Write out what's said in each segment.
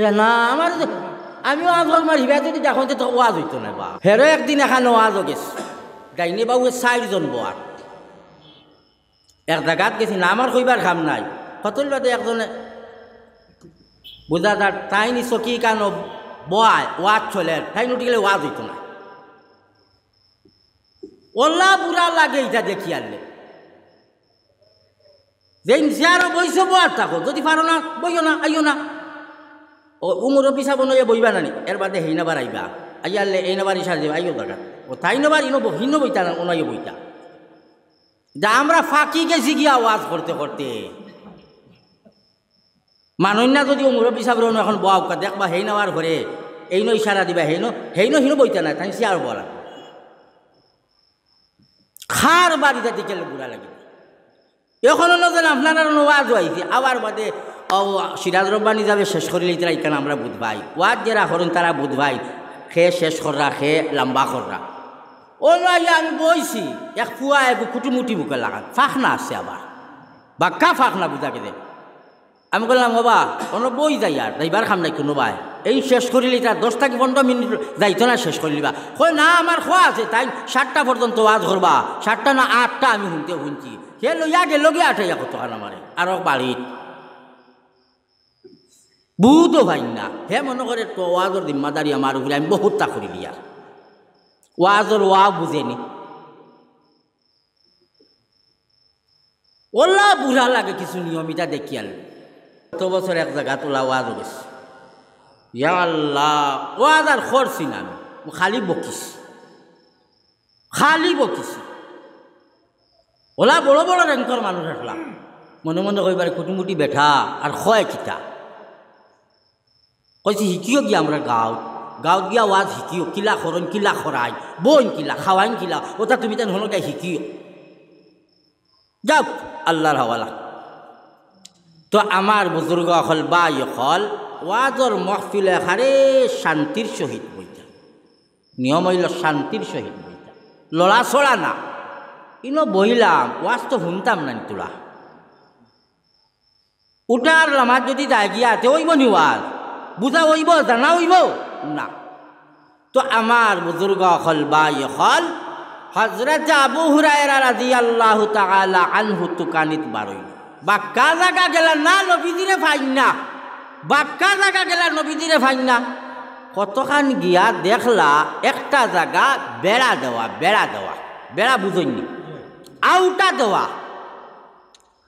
না আমার আমিও আজল মার হিবা যদি দেখো তো ওয়াজ হইতো না বা হেরো একদিন এখন ওয়াজও গেছে গাইনে বাবু চারজন বোয়ার এক জায়গাত গেছি না আমার কইবার কাম নাই হতল বাদে একজনে বুঝা তার তাই নি চকি কান বয় ওয়াজ চলে তাই নুটি গেলে ওয়াজ হইতো না ওলা বুড়া লাগে এটা দেখি আনলে যে চেয়ারও বইছো বোয়ার থাকো যদি পারো না বইও না আইও না ও উমর পিসা বনয়ে বইবা নানি এর বাদে হেই নাবার আইবা আইয়ালে এই নাবার ইসার দেবা আইও কাকা ও তাই নবার ইনো হিন্ন বইতা না ওনাই বইতা যা আমরা ফাঁকি গেছি গিয়া ওয়াজ করতে করতে না যদি উমর পিসা বরণ এখন কা দেখবা হেই নাবার ঘরে এই ন ইশারা দিবা হেই ন হেই ন হিনো বইতা না তাই আর বলা খার বাড়িটা গেলে বুড়া লাগে এখনো নজন আপনারা ওয়াজ হয়েছে আবার বাদে ও সিরাজ রব্বানি যাবে শেষ করিলে তারা এখানে আমরা বুধবাই ওয়াদ যারা হরেন তারা বুধবাই খে শেষ কররা খে লম্বা কররা ও নয় আমি বইছি এক ফুয়া এক কুটুমুটি বুকে লাগান ফাঁকনা আছে আবার বাক্কা ফাঁকনা বুঝাকে দে আমি বললাম বাবা অন্য বই যাই আর যাইবার খাম নাই কোনো ভাই এই শেষ করিলি তার দশটা কি পনেরো মিনিট যাইতো না শেষ করিলি বা কই না আমার খোয়া আছে তাই সাতটা পর্যন্ত আজ করবা সাতটা না আটটা আমি শুনতে শুনছি সে লইয়া গেল গিয়ে আঠাইয়া কতখান আমারে আরও বাড়িত বহুত ভাইন না হে মনে করে তো ওয়াজর জিম্মাদারি আমার উপরে আমি বহুত তা করি দিয়া ওয়াজর ওয়া বুঝেনি ওলা বুঝা লাগে কিছু নিয়মিতা দেখিয়াল কত বছর এক জায়গা তোলা ওয়াজ গেছে ইয়া আল্লাহ ওয়াজ আর খরছি না আমি খালি বকিছি খালি বকিছি ওলা বড় বড় র্যাঙ্কর মানুষ আসলাম মনে মনে কইবার কুটুমুটি বেঠা আর খয় কিতা কৈছে শিকিও গিয়া আমরা গাঁৱত গাঁৱত গিয়া ওয়াজ শিকিও কিলা খরণ কিলা খৰাই বইন কিলা খাৱাইন কিলা ওটা তুমি তেন হলকে শিকিও যাক আল্লাহর হওয়ালা তো আমার বুজুর্গ হল বা ইহল ওয়াজর মহফিল হারে শান্তির সহিত বইতা নিয়ম হইল শান্তির সহিত বইতা লড়া ছড়া না ইনো বহিলাম ওয়াজ তো শুনতাম না তোরা উঠার লামাত যদি দাগিয়া তে ওই বনি ওয়াজ বুঝা হইব জানা হইব না তো আমার বুজুর্গ হল বা ইহল হজরত আবু হুরায়রা রাজি আল্লাহ তালা আনহু তুকানিত বারই বাক্কা জাগা গেলা না নবীজিরে ফাইন না বাক্কা জাগা গেলা নবীজিরে ফাইন না কতখান গিয়া দেখলা একটা জায়গা বেড়া দেওয়া বেড়া দেওয়া বেড়া বুঝইনি আউটা দেওয়া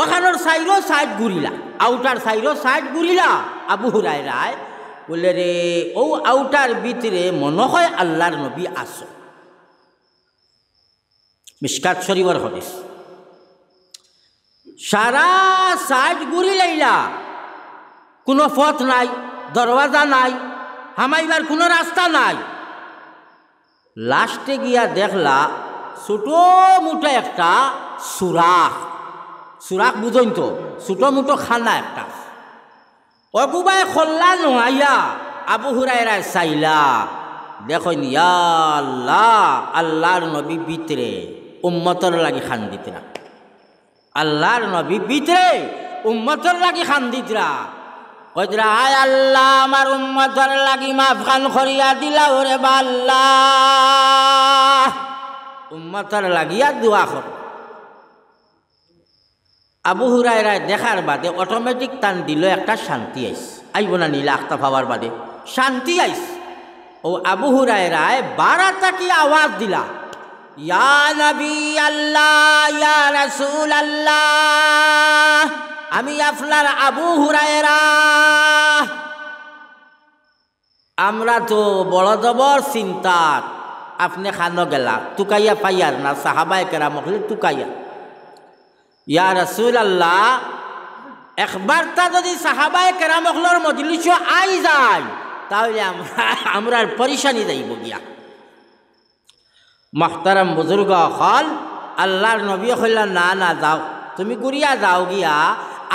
ওখানোর সাইরও সাইড ঘুরিলা আউটার সাইরও সাইড ঘুরিলা আবু হুরায়রায় বলে রে ও আউটার ভিতরে মনে হয় আল্লাহর নবী আস মিসকাত শরীফর হদিস সারা সাইড গুড়ি লাইলা কোনো পথ নাই দরওয়াজা নাই হামাইবার কোনো রাস্তা নাই লাস্টে গিয়া দেখলা ছোটো মোটো একটা সুরাখ সুরাখ বুঝইন তো ছোটো মোটো খানা একটা অগুবাই খল্লা নোহাইয়া আবু হুরাইরা চাইলা দেখুন আল্লাহ আল্লাহর নবী বিতরে উম্মতর লাগি খান দিতরা আল্লাহর নবী বিতরে উম্মতর লাগি খান দিতরা কইতরা আয় আল্লাহ আমার উম্মতর লাগি মাফ খান খরিয়া দিলা ওরে বাল্লা উম্মতর লাগিয়া দোয়া কর আবু রায় দেখার বাদে অটোমেটিক টান দিল একটা শান্তি আইস আইব না নীলা আখতা ভাবার বাদে শান্তি আইস ও আবু রায় বারাটা কি আওয়াজ দিলা ইয়া নবী আল্লাহ ইয়া রাসূল আল্লাহ আমি আপনার আবু হুরায়রা আমরা তো বড় জবর চিন্তা আপনি খানো গেলা টুকাইয়া পাইয়ার না সাহাবায় কেরা মকলে টুকাইয়া ইয়া রসুল আল্লাহ একবার তা যদি সাহাবায় কেরামকলোর মজলিস আই যায় তাহলে আমরা আমরা পরিশানি যাইব গিয়া মাহতারাম বুজুর্গ হল আল্লাহর নবী হইলা না না যাও তুমি গুড়িয়া যাও গিয়া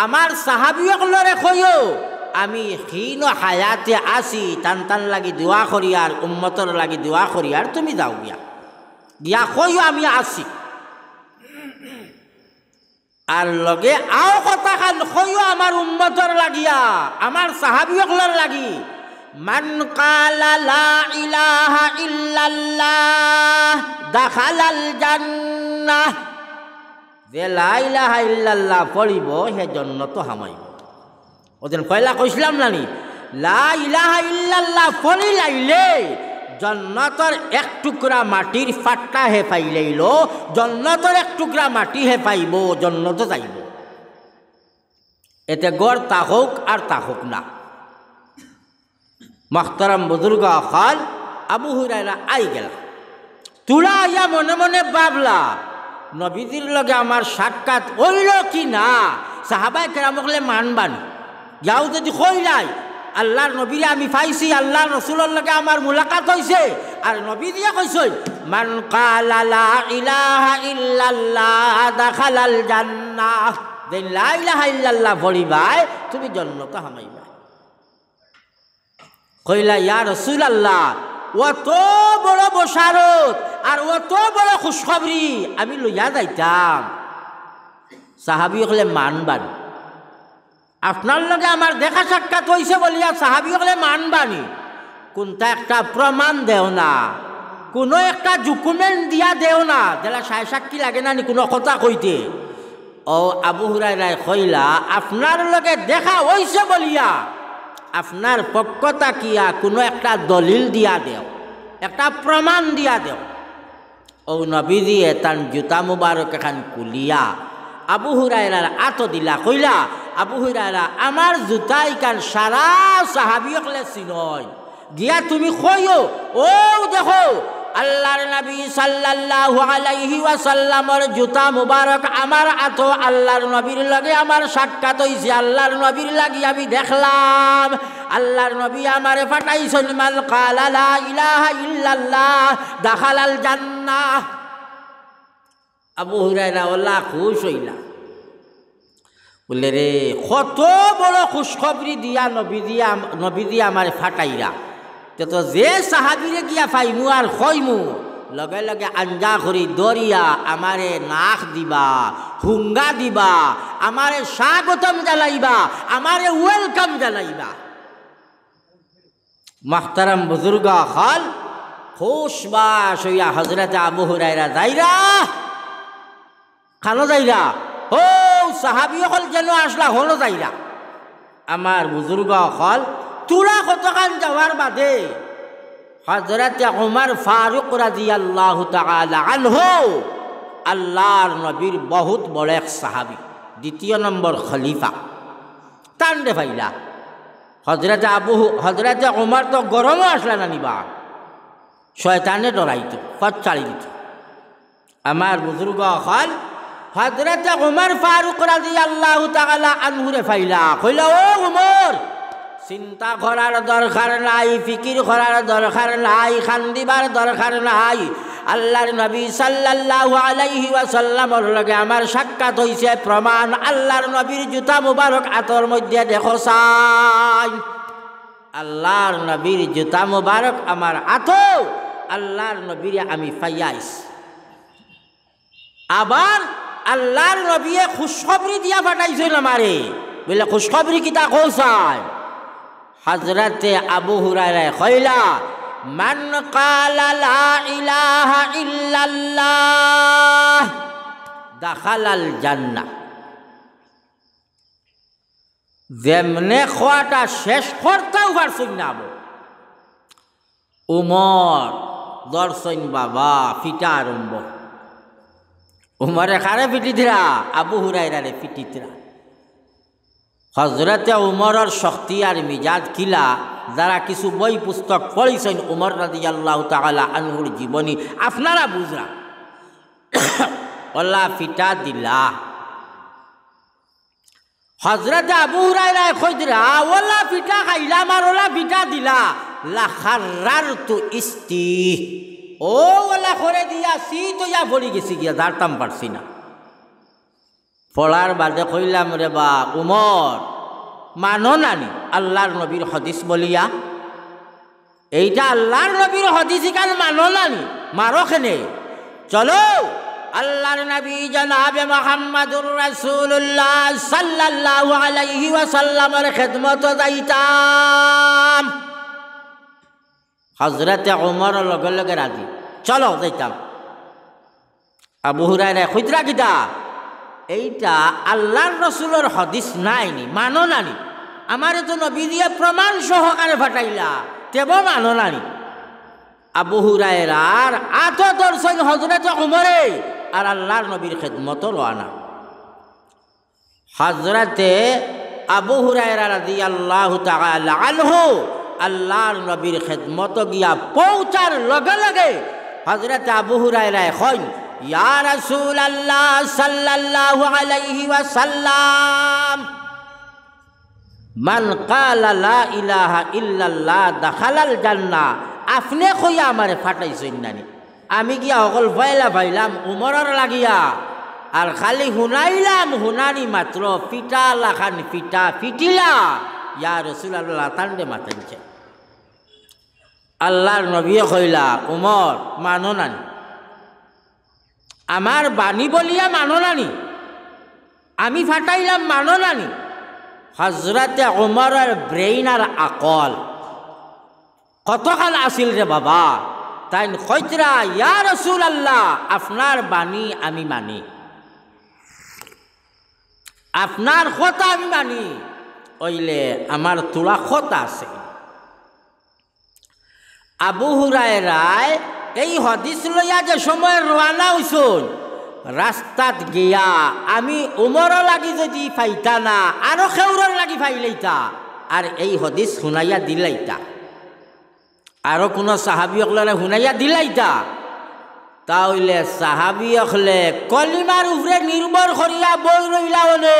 আমার সাহাবিয়কলরে কইও আমি হীন হায়াতে আসি টান টান লাগি দোয়া করিয়ার উম্মতর লাগি দোয়া করিয়ার তুমি যাও গিয়া গিয়া কইও আমি আসি আর লগে আও কথা খান হইও আমার উম্মতর লাগিয়া আমার সাহাবিয়কলার লাগি মান কালা লা ইলাহা ইল্লাল্লাহ দাখালাল জান্নাহ যে লা ইলাহা ইল্লাল্লাহ পড়িব হে জন্নত হামাইব ওদিন কয়লা কইছিলাম নানি লা ইলাহা ইল্লাল্লাহ পড়ি লাইলে জন্নতর এক টুকরা মাটির ফাট্টা হে পাইলেইল জন্নতর এক টুকরা মাটি হে পাইব জন্নত যাইব এতে গড় তা হোক আর তা হোক না মখতারাম বুজুর্গ খান আবু হুরাইরা আই গেল তুলা আইয়া মনে মনে বাবলা নবীদের লগে আমার সাক্ষাৎ হইল কি না সাহাবাই কেরামকলে মানবান যাও যদি হইলাই আল্লাহর নবীরে আমি পাইছি আল্লাহ রসুলের লগে আমার মোলাকাত হয়েছে আর নবী দিয়া কইসই মান কালালা ইলাহা ইল্লাল্লাহ দাখালাল জান্নাহ দেন লা ইলাহা ইল্লাল্লাহ বলিবাই তুমি জন্নত হামাইবা কইলা ইয়া রসুল আল্লাহ অত বড় বসারত আর অত বড় খুশখবরি আমি লইয়া যাইতাম সাহাবি হলে মানবান আপনার লগে আমার দেখা সাক্ষাৎ হয়েছে বলিয়া সাহাবি হলে মানবানি কোনটা একটা প্রমাণ দেও না কোনো একটা ডকুমেন্ট দিয়া দেও না যেলা সায় সাক্ষী লাগে না নি কোনো কথা কইতে ও আবু রায় কইলা আপনার লগে দেখা হয়েছে বলিয়া আপনার পক্ষতা কিয়া কোনো একটা দলিল দিয়া দেও একটা প্রমাণ দিয়া দেও ও নবীজিয়ে তান জুতা মুবারক এখান কুলিয়া আবু রায় আত দিলা কইলা আবু হুরারা আমার জুতাই কান সারা সাহাবিয়কলে চিনয় গিয়া তুমি কইও ও দেখো আল্লাহর নবী সাল্লাল্লাহু আলাইহি ওয়াসাল্লামর জুতা মুবারক আমার আত আল্লাহর নবীর লাগে আমার সাক্ষাৎ হইছে আল্লাহর নবীর লাগি আমি দেখলাম আল্লাহর নবী আমারে ফাটাইছেন মাল কালা লা ইলাহা ইল্লাল্লাহ দাখালাল জান্নাহ আবু হুরায়রা ওলা খুশ হইলা বললে রে কত বড় খুশখবরি দিয়া নবী দিয়া নবী দিয়া আমার ফাটাইরা তো যে সাহাবিরে গিয়া ফাইমু আর খইমু লগে লগে আঞ্জা করি দরিয়া আমারে নাক দিবা হুঙ্গা দিবা আমারে স্বাগতম জ্বালাইবা আমারে ওয়েলকাম জ্বালাইবা মাহতারাম বুজুর্গা হল খোশবাস হইয়া হজরত আবু হুরাইরা যাইরা খানো যাইরা ও সাহাবি হল যেন আসলা হল যাইরা আমার বুজুর্গ হল তুরা কতখান যাওয়ার বাদে হজরত উমার ফারুক রাজি আল্লাহ আনহ আল্লাহর নবীর বহুত বড় এক সাহাবি দ্বিতীয় নম্বর খলিফা তান রে ভাইলা হজরত আবু হজরত উমার তো গরমও আসলা না নিবা শয়তানে ডরাইত পথ চালি দিত আমার বুজুর্গ হল হজরত উমর ফারুক রাজি আল্লাহ তালা আনহুরে ফাইলা কইল ও উমর চিন্তা করার দরকার নাই ফিকির করার দরকার নাই খান্দিবার দরকার নাই আল্লাহর নবী সাল্লাল্লাহু আলাইহি ওয়াসাল্লামর লগে আমার সাক্ষাৎ হইছে প্রমাণ আল্লাহর নবীর জুতা মুবারক আতর মধ্যে দেখো চাই আল্লাহর নবীর জুতা মুবারক আমার আত আল্লাহর নবীর আমি ফাইয়াইস আবার আল্লাহর নবীয়ে খুশখবরি দিয়া ফাটাইছিল মারে বুঝলে খুশখবরি কিতা কৌশায় হজরতে আবু হুরারে খৈলা মান কালা লা ইলাহা ইল্লাল্লাহ যেমনে খোয়াটা শেষ করতেও পারছুন না আবু উমর দর্শন বাবা ফিটা আরম্ভ উমরে খারে পিটিতিরা আবু হুরাইরারে পিটিতিরা হজরতে উমরের শক্তি আর মিজাজ কিলা যারা কিছু বই পুস্তক পড়িছেন উমর রাজি আল্লাহ তালা আনহুর জীবনী আপনারা বুঝরা অল্লাহ ফিটা দিলা হজরত আবু হুরাইরা কইরা ওলা পিঠা খাইলা আমার ওলা পিঠা দিলা লাখার তো ইস্তি ও ওলা করে দিয়া সি তো ইয়া ভরি গেছি গিয়া দাঁড়তাম পারছি না পড়ার বাদে কইলাম রে বা উমর মানো নানি আল্লাহর নবীর হদিস বলিয়া এইটা আল্লাহর নবীর হদিস কাল মানো নানি মারো খেনে চলো আল্লাহর নবী জনাবে মোহাম্মদুর রাসূলুল্লাহ সাল্লাল্লাহু আলাইহি ওয়াসাল্লামের খেদমত যাইতাম হজরতে অমর লগে লগে রাজি চলো যাইতাম আবু হুরায়রা খুচরা কিতা এইটা আল্লাহর রসুলের হদিস নাইনি মানো নানি আমার তো নবী দিয়ে প্রমাণ সহকারে ফাটাইলা কেব মানো নানি আবু হুরায়রার আত দর্শন হজরত অমরে আর আল্লাহর নবীর খেদমত রানা হজরতে আবু হুরায়রা রাজি আল্লাহ তাআলা আনহু আল্লাহর নবীর খেদমত গিয়া পৌঁছার লগে লগে হজরত আবু হুরায়রায় হন ইয়া রাসূল আল্লাহ সাল্লাল্লাহু আলাইহি ওয়াসাল্লাম মান কালা লা ইলাহা ইল্লাল্লাহ দাখালাল জান্নাহ আপনি কইয়া আমারে ফাটাইছেন নানি আমি গিয়া অকল ভয়লা ভাইলাম উমরর লাগিয়া আর খালি শুনাইলাম শুনানি মাত্র পিটা লাখান পিটা পিটিলা ইয়া রসুল আল্লাহ তান্ডে মাতেনছে আল্লাহর নবী হইলা উমর মাননানি আমার বাণী বলিয়া মাননানি আমি ফাটাইলাম মাননানি হজরতে উমরের ব্রেইন আর আকল কতকাল আসিল রে বাবা তাই কৈতরা ইয়া রসুল আল্লাহ আপনার বাণী আমি মানি আপনার কথা আমি মানি ওইলে আমার তোলা খত আছে আবু হুরায় রায় এই হদিস লইয়া যে সময় রোয়ানা হইসুন রাস্তাত গিয়া আমি উমরও লাগি যদি পাইতা না আরও খেউরর লাগি ফাইলেইতা আর এই হদিস শুনাইয়া দিলাইতা আরও কোনো সাহাবি অকলে শুনাইয়া দিলাইতা তাহলে সাহাবি অকলে কলিমার উপরে নির্ভর করিয়া বই রইলা হলে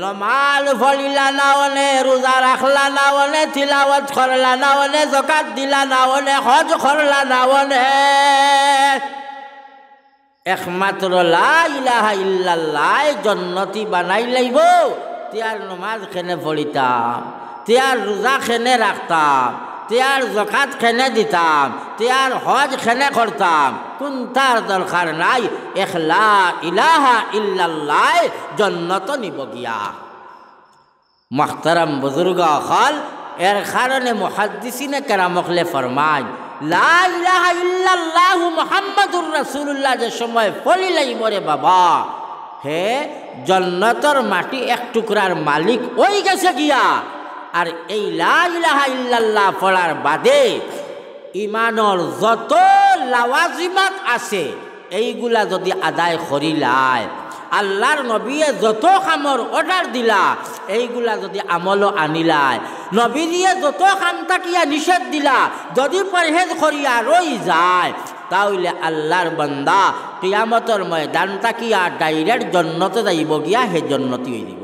নমাল ফলিলা না অনে রোজা রাখলা না অনে তিলাওয়াত করলা না অনে জকাত দিলা না অনে হজ করলা না অনে একমাত্র লাহা ইল্লাল্লাহ জন্নতি বানাই লাইব তিয়ার নমাজ খেনে পড়িতাম তিয়ার রোজা খেনে রাখতাম তেয়ার জকাত খেনে দিতাম তেয়ার হজ খেনে করতাম কোন তার দরকার নাই এখলা ইলাহা ইল্লাল্লাহ জন্নত নিব গিয়া মখতারাম বুজুর্গ হল এর কারণে মহাদ্দিসিনে কেরামকলে ফরমায় লা ইলাহা ইল্লাল্লাহ মুহাম্মাদুর রাসূলুল্লাহ যে সময় ফলি লাইব রে বাবা হে জন্নতর মাটি এক টুকরার মালিক ওই গেছে গিয়া আর এই লাহা পড়ার বাদে ইমানর যত লাওয়াজিমাত আছে এইগুলা যদি আদায় করিলায় আল্লাহর নবীয়ে যত খামর অর্ডার দিলা এইগুলা যদি আমলও আনিলায় নবীরিয়ে যত কাম তাকিয়া নিষেধ দিলা যদি পরহেজ করিয়া রই যায় তাহলে আল্লাহর বন্দা কিয়ামতর ময়দান তাকিয়া ডাইরেক্ট জন্নতে যাইব গিয়া হে জন্নতি হয়ে